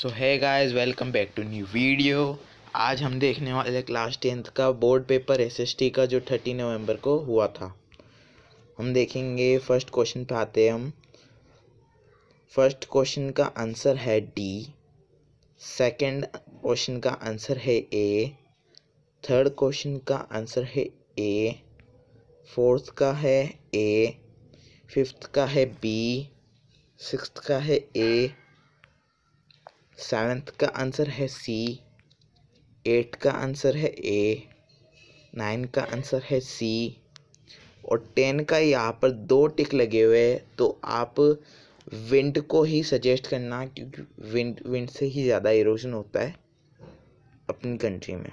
so hi guys welcome back to new video आज हम देखने वाले क्लास टेंथ का बोर्ड पेपर एसएसटी का जो थर्टी नवंबर को हुआ था हम देखेंगे फर्स्ट क्वेश्चन पे आते हैं हम फर्स्ट क्वेश्चन का आंसर है डी सेकंड क्वेश्चन का आंसर है ए थर्ड क्वेश्चन का आंसर है ए फोर्थ का है ए फिफ्थ का है बी सिक्स का है ए सेवेंथ का आंसर है सी एट का आंसर है ए नाइन का आंसर है सी और टेन का यहाँ पर दो टिक लगे हुए हैं तो आप विंड को ही सजेस्ट करना क्योंकि विंड विंड से ही ज़्यादा इरोजन होता है अपनी कंट्री में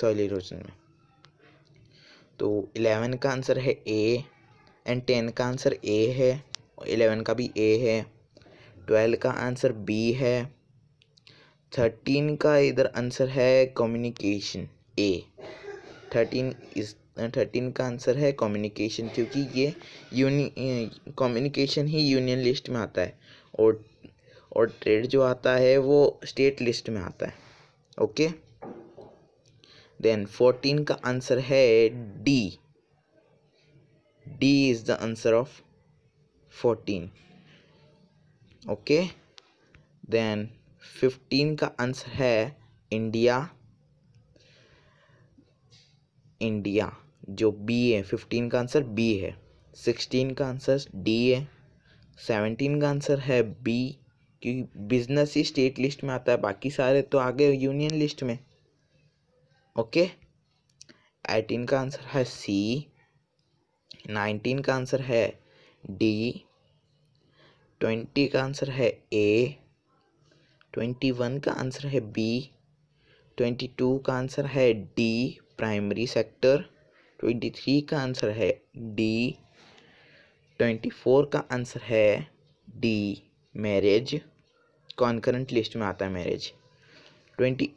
सॉइल इरोजन में तो इलेवन का आंसर है ए एंड टेन का आंसर ए है इलेवन का भी ए है ट्वेल्व का आंसर बी है थर्टीन का इधर आंसर है कम्युनिकेशन ए थर्टीन इस थर्टीन का आंसर है कम्युनिकेशन क्योंकि ये यूनि कम्युनिकेशन ही यूनियन लिस्ट में आता है और और ट्रेड जो आता है वो स्टेट लिस्ट में आता है ओके देन फोर्टीन का आंसर है D D is the answer of fourteen okay then fifteen का आंसर है इंडिया इंडिया जो बी है फिफ्टीन का आंसर बी है सिक्सटीन का आंसर डी है सेवनटीन का आंसर है बी क्योंकि बिजनेस ही स्टेट लिस्ट में आता है बाकी सारे तो आगे यूनियन लिस्ट में ओके एटीन का आंसर है सी नाइनटीन का आंसर है डी ट्वेंटी का आंसर है ए ट्वेंटी वन का आंसर है बी ट्वेंटी टू का आंसर है D primary sector twenty three का आंसर है डी ट्वेंटी फोर का आंसर है डी मैरिज कॉन्करेंट लिस्ट में आता है मैरिज ट्वेंटी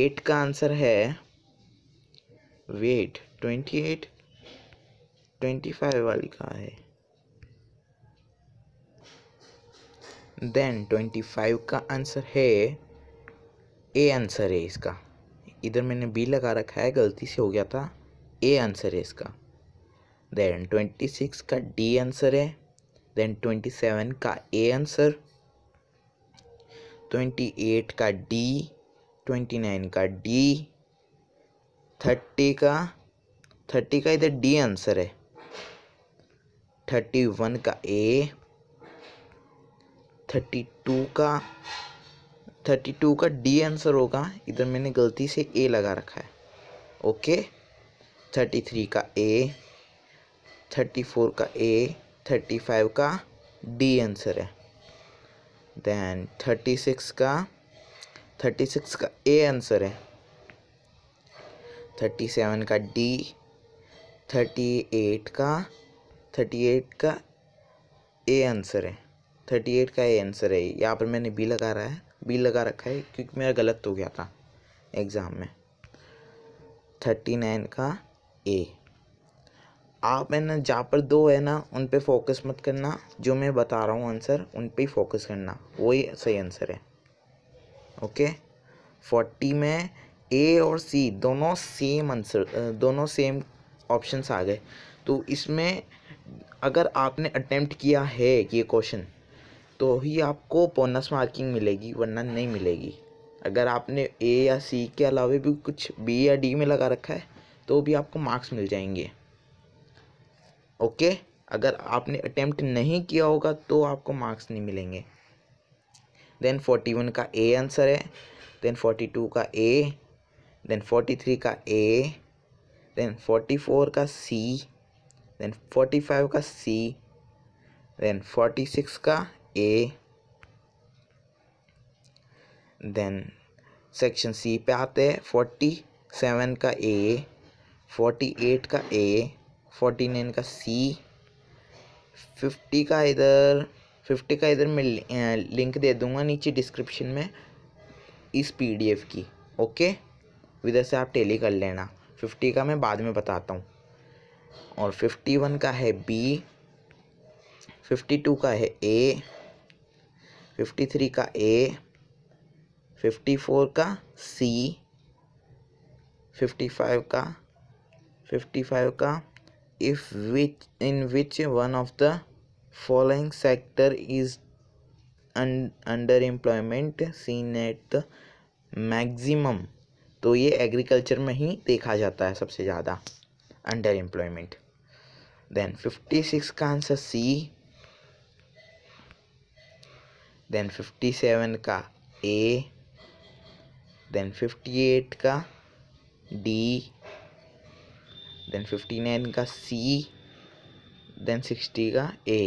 एट का आंसर है wait twenty eight twenty five वाली का है देन ट्वेंटी फाइव का आंसर है ए आंसर है इसका इधर मैंने बी लगा रखा है गलती से हो गया था ए आंसर है इसका देन ट्वेंटी सिक्स का डी आंसर है देन ट्वेंटी सेवन का ए आंसर ट्वेंटी एट का डी ट्वेंटी नाइन का डी थर्टी का थर्टी का इधर डी आंसर है थर्टी वन का ए थर्टी टू का थर्टी टू का डी आंसर होगा इधर मैंने गलती से ए लगा रखा है ओके थर्टी थ्री का ए थर्टी फोर का ए थर्टी फाइव का डी आंसर है देन थर्टी सिक्स का थर्टी सिक्स का ए आंसर है थर्टी सेवन का डी थर्टी एट का थर्टी एट का ए आंसर है थर्टी एट का ही आंसर है यहाँ पर मैंने बी लगा रहा है बी लगा रखा है क्योंकि मेरा गलत हो गया था एग्ज़ाम में थर्टी नाइन का ए आप है ना जहाँ पर दो है ना उन पे फोकस मत करना जो मैं बता रहा हूँ आंसर उन पे ही फोकस करना वही सही आंसर है ओके फोर्टी में ए और सी दोनों सेम आंसर दोनों सेम ऑप्शंस आ गए तो इसमें अगर आपने अटेम्प्ट किया है ये क्वेश्चन तो ही आपको बोनस मार्किंग मिलेगी वरना नहीं मिलेगी अगर आपने ए या सी के अलावा भी कुछ बी या डी में लगा रखा है तो भी आपको मार्क्स मिल जाएंगे ओके अगर आपने अटैम्प्ट नहीं किया होगा तो आपको मार्क्स नहीं मिलेंगे देन फोर्टी वन का ए आंसर है देन फोर्टी टू का ए देन फोर्टी थ्री का ए देन फोर्टी फोर का सी देन फोर्टी फाइव का सी देन फोर्टी सिक्स का A then सेक्शन सी पे आते हैं फोर्टी सेवन का ए फोर्टी एट का ए फोर्टी नाइन का सी फिफ्टी का इधर फिफ्टी का इधर मैं लिंक दे दूंगा नीचे डिस्क्रिप्शन में इस पीडीएफ की ओके इधर से आप टेली कर लेना फिफ्टी का मैं बाद में बताता हूँ और फिफ्टी वन का है बी फिफ्टी टू का है ए फिफ्टी थ्री का ए फिफ्टी फोर का सी फिफ्टी फाइव का फिफ्टी फाइव का if which in which one of the following sector is under employment seen at the maximum तो ये एग्रीकल्चर में ही देखा जाता है सबसे ज़्यादा under employment then fifty six का answer C then fifty seven का ए देन फिफ्टी एट का डी देन फिफ्टी नाइन का सी देन सिक्सटी का ए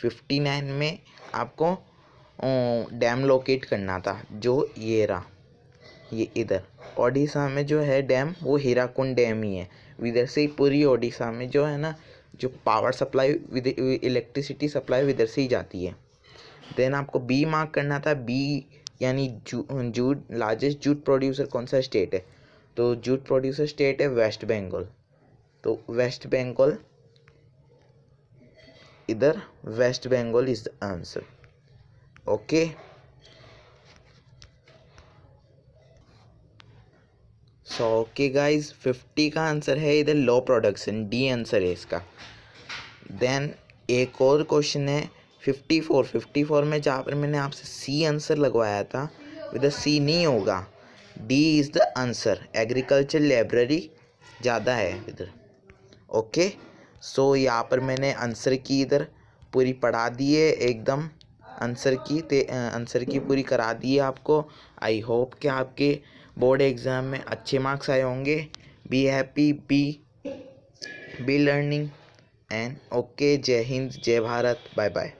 फिफ्टी नाइन में आपको डैम लोकेट करना था जो ये रहा ये इधर ओडिशा में जो है डैम वो हीराकुंड डैम ही है इधर से ही पूरी ओडिशा में जो है ना जो पावर सप्लाई इलेक्ट्रिसिटी सप्लाई इधर से ही जाती है देन आपको बी मार्क करना था बी यानी जूट लार्जेस्ट जूट प्रोड्यूसर कौन सा स्टेट है तो जूट प्रोड्यूसर स्टेट है वेस्ट बंगाल तो वेस्ट बंगाल इधर West Bengal is the answer okay so okay guys fifty का आंसर है इधर लो प्रोडक्शन डी आंसर है इसका देन एक और क्वेश्चन है फिफ्टी फोर फिफ्टी फोर में जहाँ पर मैंने आपसे सी आंसर लगवाया था विद सी नहीं होगा D is the answer agriculture library ज़्यादा है इधर ओके सो यहाँ पर मैंने आंसर की इधर पूरी पढ़ा दी है एकदम आंसर की ते आंसर की पूरी करा दी है आपको आई होप कि आपके बोर्ड एग्ज़ाम में अच्छे मार्क्स आए होंगे be happy be be learning and okay जय हिंद जय भारत बाय बाय